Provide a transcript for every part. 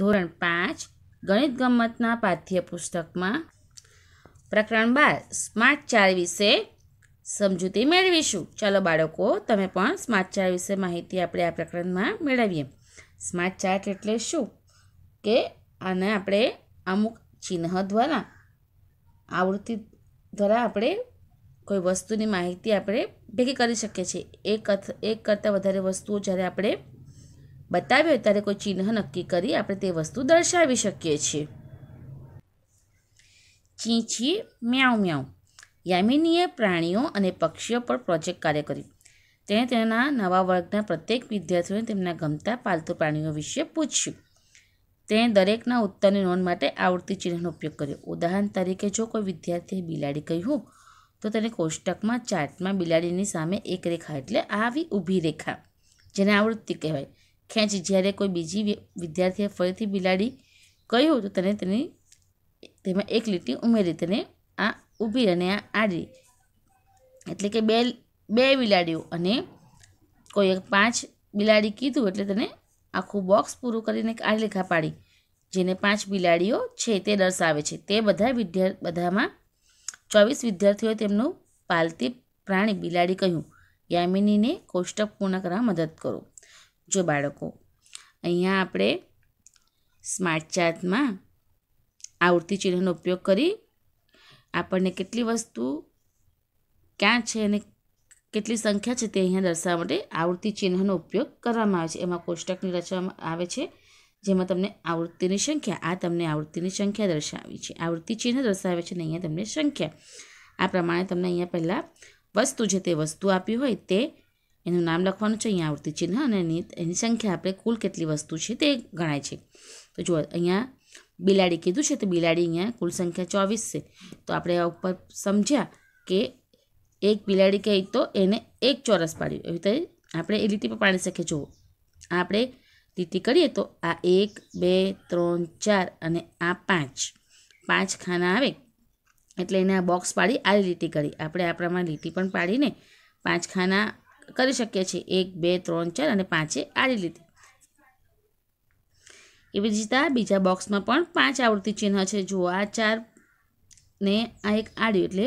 ધોરણ પાંચ ગણિત ગમતના પાઠ્યપુસ્તકમાં પ્રકરણ બાર સ્માર્ટ ચાર વિશે સમજૂતી મેળવીશું ચાલો બાળકો તમે પણ સ્માર્ટ ચાર વિશે માહિતી આપણે આ પ્રકરણમાં મેળવીએ સ્માર્ટ ચાર્ટ એટલે શું કે આને આપણે અમુક ચિહ્ન દ્વારા આવૃત્તિ દ્વારા આપણે કોઈ વસ્તુની માહિતી આપણે ભેગી કરી શકીએ છીએ એક એક કરતાં વધારે વસ્તુઓ જ્યારે આપણે બતાવ્યો ત્યારે કોઈ ચિહ્ન નક્કી કરી આપણે તે વસ્તુ દર્શાવી શકીએ છીએ ચીંચી મ્યાઉ મ્યાઉ યામિનીએ પ્રાણીઓ અને પક્ષીઓ પર પ્રોજેક્ટ કાર્ય કર્યું તેણે તેના નવા વર્ગના પ્રત્યેક વિદ્યાર્થીઓને તેમના ગમતા પાલતુ પ્રાણીઓ વિશે પૂછ્યું તેણે દરેકના ઉત્તરની નોંધ માટે આવૃત્તિ ચિહ્નનો ઉપયોગ કર્યો ઉદાહરણ તરીકે જો કોઈ વિદ્યાર્થીએ બિલાડી કહ્યું તો તેને કોષ્ટકમાં ચાર્ટમાં બિલાડીની સામે એક રેખા એટલે આવી ઊભી રેખા જેને આવૃત્તિ કહેવાય ખેંચ જ્યારે કોઈ બીજી વિદ્યાર્થીએ ફરીથી બિલાડી કહ્યું તો તેને તેની તેમાં એક લીટી ઉમેરી તેને આ ઊભી અને આ આડી એટલે કે બે બે બિલાડીઓ અને કોઈએ પાંચ બિલાડી કીધું એટલે તેને આખું બોક્સ પૂરું કરીને આ લેખા પાડી જેને પાંચ બિલાડીઓ છે તે દર્શાવે છે તે બધા વિદ્યાર્થી બધામાં ચોવીસ વિદ્યાર્થીઓએ તેમનું પાલતી પ્રાણી બિલાડી કહ્યું યામિનીને કોષ્ટક પૂર્ણ કરવા મદદ કરો જો બાળકો અહીંયા આપણે સ્માર્ટ ચાર્ટમાં આવૃત્તિ ચિહ્નનો ઉપયોગ કરી આપણને કેટલી વસ્તુ ક્યાં છે અને કેટલી સંખ્યા છે તે અહીંયા દર્શાવવા માટે આવૃત્તિ ચિહ્નનો ઉપયોગ કરવામાં આવે છે એમાં કોષ્ટકની રચવામાં આવે છે જેમાં તમને આવૃત્તિની સંખ્યા આ તમને આવૃત્તિની સંખ્યા દર્શાવી છે આવૃત્તિ ચિહ્ન દર્શાવે છે અને અહીંયા તમને સંખ્યા આ પ્રમાણે તમને અહીંયા પહેલાં વસ્તુ જે તે વસ્તુ આપી હોય તે એનું નામ લખવાનું છે અહીંયા આવૃત્તિ ચિહ્ન અને એની એની સંખ્યા આપણે કુલ કેટલી વસ્તુ છે તે ગણાય છે તો જુઓ અહીંયા બિલાડી કીધું છે તો બિલાડી અહીંયા કુલ સંખ્યા ચોવીસ છે તો આપણે આ ઉપર સમજ્યા કે એક બિલાડી કહી તો એને એક ચોરસ પાડ્યું એવી રીતે આપણે એ લીટી પર પાડી શકીએ જુઓ આપણે લીટી કરીએ તો આ એક બે ત્રણ ચાર અને આ પાંચ પાંચ ખાના આવે એટલે એને આ બોક્સ પાડી આ લીટી કરી આપણે આ પ્રમાણે લીટી પણ પાડીને પાંચ ખાના કરી શકીએ છીએ એક બે ત્રણ ચાર અને પાંચે આડી લીધી એવી જ રીતે બીજા બોક્સમાં પણ પાંચ આવૃત્તિ ચિહ્ન છે જુઓ આ ચાર ને આ એક આડ્યું એટલે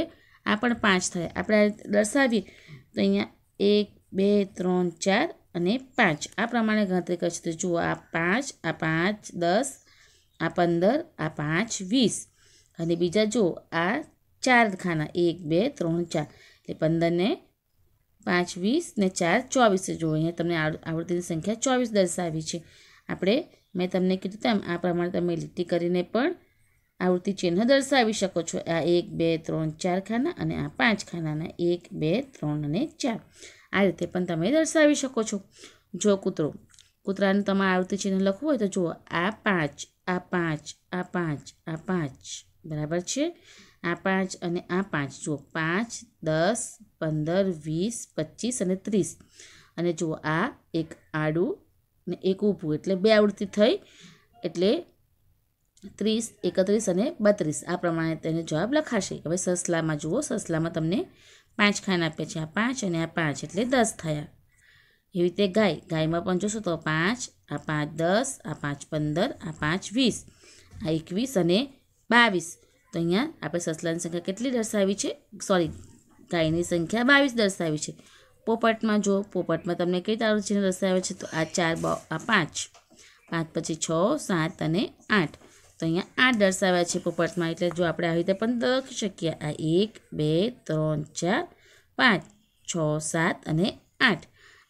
આ પણ પાંચ થાય આપણે દર્શાવીએ તો અહીંયા એક બે ત્રણ ચાર અને પાંચ આ પ્રમાણે ગણતરી કરશે તો જુઓ આ પાંચ આ પાંચ દસ આ પંદર આ પાંચ વીસ અને બીજા જુઓ આ ચાર ખાના એક બે ત્રણ ચાર એટલે પંદરને પાંચ વીસ ને ચાર ચોવીસ જુઓ અહીંયા તમને આવૃત્તિની સંખ્યા ચોવીસ દર્શાવી છે આપણે મેં તમને કીધું તેમ આ પ્રમાણે તમે લીટી કરીને પણ આવૃત્તિ ચિહ્ન દર્શાવી શકો છો આ એક બે ત્રણ ચાર ખાના અને આ પાંચ ખાનાના એક બે ત્રણ અને ચાર આ રીતે પણ તમે દર્શાવી શકો છો જો કૂતરો કૂતરાનું તમારે આવૃત્તિ ચિહ્ન લખવું હોય તો જુઓ આ પાંચ આ પાંચ આ પાંચ આ પાંચ બરાબર છે આ પાંચ અને આ પાંચ જુઓ પાંચ દસ પંદર વીસ પચીસ અને ત્રીસ અને જુઓ આ એક આડું ને એક ઊભું એટલે બે આવૃત્તિ થઈ એટલે ત્રીસ એકત્રીસ અને બત્રીસ આ પ્રમાણે તેને જવાબ લખાશે હવે સસલામાં જુઓ સસલામાં તમને પાંચ ખાન આપ્યા છે આ પાંચ અને આ પાંચ એટલે દસ થયા એવી રીતે ગાય ગાયમાં પણ જોશો તો પાંચ આ પાંચ દસ આ પાંચ પંદર આ પાંચ વીસ આ એકવીસ અને બાવીસ તો અહીંયા આપણે સસલાની સંખ્યા કેટલી દર્શાવી છે સોરી ગાયની સંખ્યા બાવીસ દર્શાવી છે પોપટમાં જો પોપટમાં તમને કઈ તારું ચિહ્ન દર્શાવે છે તો આ ચાર આ પાંચ પાંચ પછી છ સાત અને આઠ તો અહીંયા આઠ દર્શાવ્યા છે પોપટમાં એટલે જો આપણે આવી રીતે પણ લખી શકીએ આ એક બે ત્રણ ચાર પાંચ છ સાત અને આઠ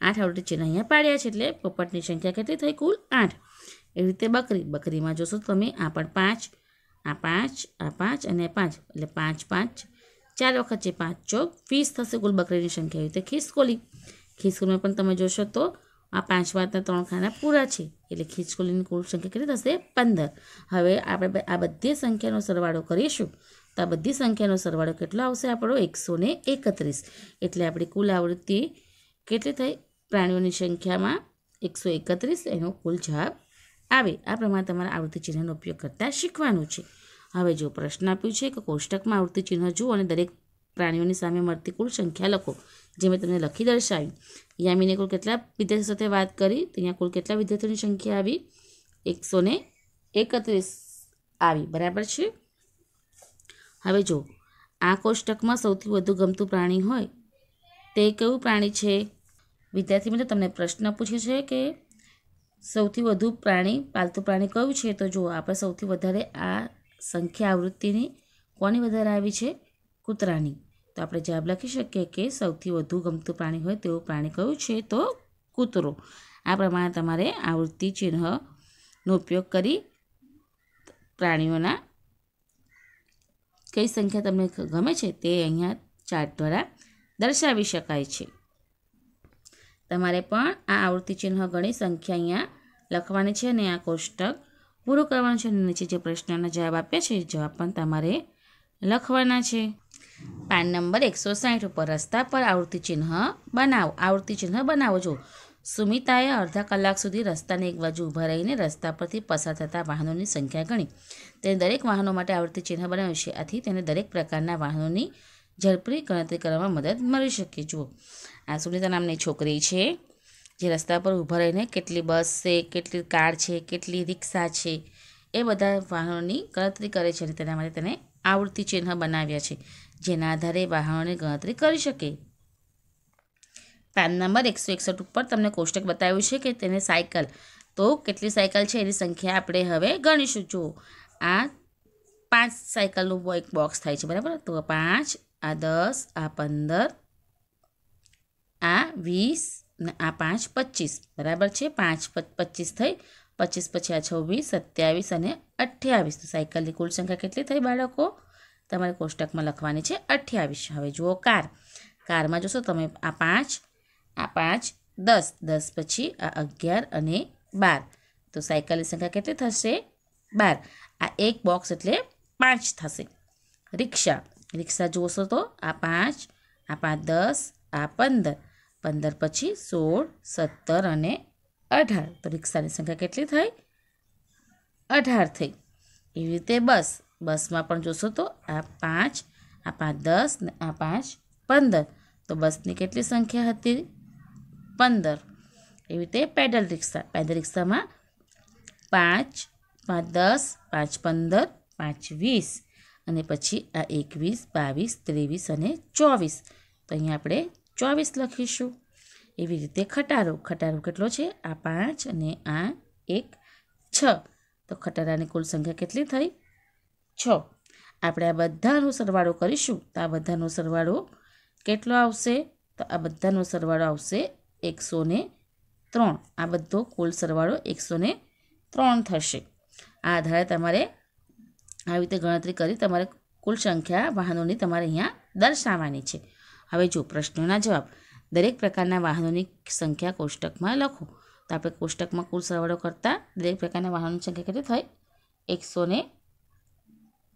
આઠ આવડે ચિહ્ન અહીંયા પાડ્યા છે એટલે પોપટની સંખ્યા કેટલી થઈ કુલ આઠ એવી રીતે બકરી બકરીમાં જોશો તમે આ પણ પાંચ આ પાંચ આ પાંચ અને પાંચ એટલે પાંચ પાંચ ચાર વખત છે પાંચ ચોક ફીસ થશે કુલ બકરીની સંખ્યા એવી રીતે ખિસકોલી ખિસકોલીમાં પણ તમે જોશો તો આ પાંચ વાતના ત્રણ ખાના પૂરા છે એટલે ખીચકોલીની કુલ સંખ્યા કેટલી થશે પંદર હવે આપણે આ બધી સંખ્યાનો સરવાળો કરીશું તો આ બધી સંખ્યાનો સરવાળો કેટલો આવશે આપણો એકસો ને એકત્રીસ એટલે આપણી કુલ આવૃત્તિ કેટલી થઈ પ્રાણીઓની સંખ્યામાં એકસો એકત્રીસ એનો કુલ જવાબ આવે આ પ્રમાણે તમારે આવૃત્તિ ચિહ્નનો ઉપયોગ કરતાં શીખવાનું છે હવે જો પ્રશ્ન આપ્યું છે કે કોષ્ટકમાં આવૃત્તિ ચિહ્ન જુઓ અને દરેક પ્રાણીઓની સામે મળતી કુલ સંખ્યા લખો જે મેં તમને લખી દર્શાવી યામીને કુલ કેટલા વિદ્યાર્થીઓ સાથે વાત કરી ત્યાં કુલ કેટલા વિદ્યાર્થીઓની સંખ્યા આવી એકસો ને એકત્રીસ આવી બરાબર છે હવે જો આ કોષ્ટકમાં સૌથી વધુ ગમતું પ્રાણી હોય તે કયું પ્રાણી છે વિદ્યાર્થી મિત્રો તમને પ્રશ્ન પૂછ્યો છે કે સૌથી વધુ પ્રાણી પાલતુ પ્રાણી કયું છે તો જુઓ આપણે સૌથી વધારે આ સંખ્યા આવૃત્તિની કોની વધારે આવી છે કૂતરાની તો આપણે જવાબ લખી શકીએ કે સૌથી વધુ ગમતું પ્રાણી હોય તેવું પ્રાણી કયું છે તો કૂતરો આ પ્રમાણે તમારે આવૃત્તિ ચિહ્નનો ઉપયોગ કરી પ્રાણીઓના કઈ સંખ્યા તમને ગમે છે તે અહીંયા ચાર્ટ દ્વારા દર્શાવી શકાય છે તમારે પણ આ આવૃત્તિ ચિહ્ન ઘણી સંખ્યા અહીંયા લખવાની છે અને આ કોષ્ટક પૂરું કરવાનું છે અને નીચે જે પ્રશ્નનો જવાબ આપ્યા છે જવાબ પણ તમારે લખવાના છે પાન નંબર એકસો સાઠ ઉપર રસ્તા પર આવૃત્તિ ચિહ્ન બનાવો આવૃત્તિ ચિહ્ન બનાવો જો સુમિતાએ અડધા કલાક સુધી રસ્તાની એક બાજુ ઊભા રહીને રસ્તા પરથી પસાર થતા વાહનોની સંખ્યા ગણી તેને દરેક વાહનો માટે આવૃત્તિ ચિહ્ન બનાવ્યું છે આથી તેને દરેક પ્રકારના વાહનોની ઝડપી ગણતરી કરવામાં મદદ મળી શકે જુઓ આ સુનિતા નામની છોકરી છે જે રસ્તા પર ઊભા રહીને કેટલી બસ છે કેટલી કાર છે કેટલી રિક્ષા છે એ બધા વાહનોની ગણતરી કરે છે અને તેના માટે તેને આવૃત્તિ ચિહ્ન બનાવ્યા છે જેના આધારે વાહનોની ગણતરી કરી શકે પાન નંબર એકસો એકસઠ ઉપર તમને કોષ્ટક બતાવ્યું છે કે તેને સાયકલ તો કેટલી સાયકલ છે એની સંખ્યા આપણે હવે ગણીશું જો આ પાંચ સાયકલનું એક બોક્સ થાય છે બરાબર તો પાંચ આ દસ આ પંદર આ વીસ આ પાંચ પચીસ બરાબર છે પાંચ પચીસ થઈ પચીસ પછી આ છવ્વીસ સત્યાવીસ અને અઠ્યાવીસ તો સાયકલની કુલ સંખ્યા કેટલી થઈ બાળકો તમારે કોષ્ટકમાં લખવાની છે અઠ્યાવીસ હવે જુઓ કાર કારમાં જોશો તમે આ પાંચ આ પાંચ દસ દસ પછી આ અગિયાર અને બાર તો સાયકલની સંખ્યા કેટલી થશે બાર આ એક બોક્સ એટલે પાંચ થશે રિક્ષા રિક્ષા જોશો તો આ પાંચ આ પાંચ દસ આ પંદર પંદર પછી સોળ સત્તર અને અઢાર તો રિક્ષાની સંખ્યા કેટલી થઈ અઢાર થઈ એવી રીતે બસ બસમાં પણ જોશો તો આ પાંચ આ પાંચ દસ ને આ પાંચ પંદર તો બસની કેટલી સંખ્યા હતી પંદર એવી રીતે પેડલ રિક્ષા પેદલ રિક્ષામાં પાંચ પાંચ દસ પાંચ પંદર પાંચ વીસ અને પછી આ એકવીસ બાવીસ ત્રેવીસ અને ચોવીસ તો અહીંયા આપણે ચોવીસ લખીશું એવી રીતે ખટારો ખટારો કેટલો છે આ પાંચ અને આ એક છ તો ખટારાની કુલ સંખ્યા કેટલી થઈ છ આપણે આ બધાનો સરવાળો કરીશું તો આ બધાનો સરવાળો કેટલો આવશે તો આ બધાનો સરવાળો આવશે એકસો ને ત્રણ આ બધો કુલ સરવાળો એકસો ને ત્રણ થશે આ આધારે તમારે આવી રીતે ગણતરી કરી તમારે કુલ સંખ્યા વાહનોની તમારે અહીંયા દર્શાવવાની છે હવે જો પ્રશ્નોના જવાબ દરેક પ્રકારના વાહનોની સંખ્યા કોષ્ટકમાં લખો તો આપણે કોષ્ટકમાં કુલ સરવાળો કરતાં દરેક પ્રકારના વાહનોની સંખ્યા કેટલી થઈ એકસો ને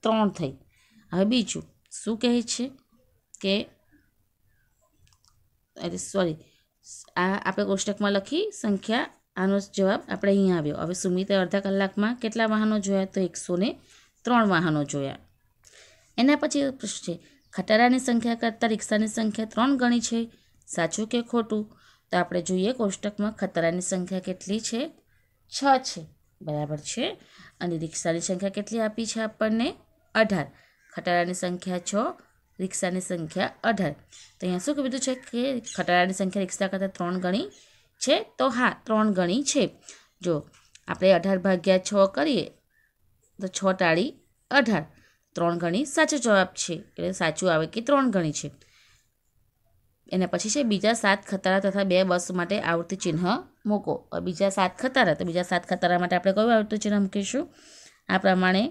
ત્રણ થઈ હવે બીજું શું કહે છે કે અરે સોરી આ આપણે કોષ્ટકમાં લખી સંખ્યા આનો જવાબ આપણે અહીં આવ્યો હવે સુમિતે અડધા કલાકમાં કેટલા વાહનો જોયા તો એકસો ત્રણ વાહનો જોયા એના પછી પ્રશ્ન છે ખટારાની સંખ્યા કરતાં રિક્ષાની સંખ્યા ત્રણ ગણી છે સાચું કે ખોટું તો આપણે જોઈએ કોષ્ટકમાં ખટારાની સંખ્યા કેટલી છે છ છે બરાબર છે અને રિક્ષાની સંખ્યા કેટલી આપી છે આપણને અઢાર ખટારાની સંખ્યા છ રિક્ષાની સંખ્યા અઢાર તો અહીંયા શું કીધું છે કે ખટારાની સંખ્યા રિક્ષા કરતાં ત્રણ ગણી છે તો હા ત્રણ ગણી છે જો આપણે અઢાર ભાગ્યા છ કરીએ તો છ ટાળી અઢાર ત્રણ ગણી સાચો જવાબ છે એટલે સાચું આવે કે ત્રણ ગણી છે એના પછી છે બીજા સાત ખતારા તથા બે બસ માટે આવૃત્તિ ચિહ્ન મૂકો બીજા સાત ખતારા તો બીજા સાત ખતારા માટે આપણે કયું આવૃત્તિ ચિહ્ન મૂકીશું આ પ્રમાણે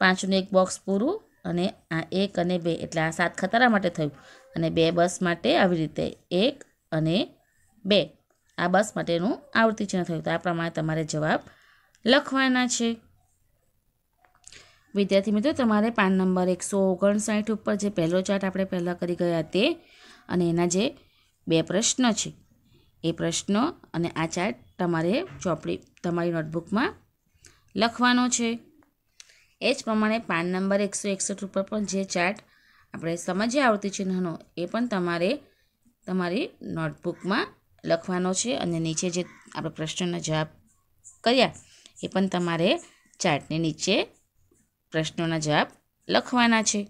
પાંચનું એક બોક્સ પૂરું અને આ એક અને બે એટલે આ સાત ખતારા માટે થયું અને બે બસ માટે આવી રીતે એક અને બે આ બસ માટેનું આવૃત્તિ ચિહ્ન થયું તો આ પ્રમાણે તમારે જવાબ લખવાના છે વિદ્યાર્થી મિત્રો તમારે પાન નંબર એકસો ઓગણસાઠ ઉપર જે પહેલો ચાર્ટ આપણે પહેલાં કરી ગયા તે અને એના જે બે પ્રશ્ન છે એ પ્રશ્ન અને આ ચાર્ટ તમારે ચોપડી તમારી નોટબુકમાં લખવાનો છે એ જ પ્રમાણે પાન નંબર એકસો એકસઠ ઉપર પણ જે ચાર્ટ આપણે સમજ્યા આવતી નાનો એ પણ તમારે તમારી નોટબુકમાં લખવાનો છે અને નીચે જે આપણે પ્રશ્નના જવાબ કર્યા એ પણ તમારે ચાર્ટની નીચે પ્રશ્નોના જવાબ લખવાના છે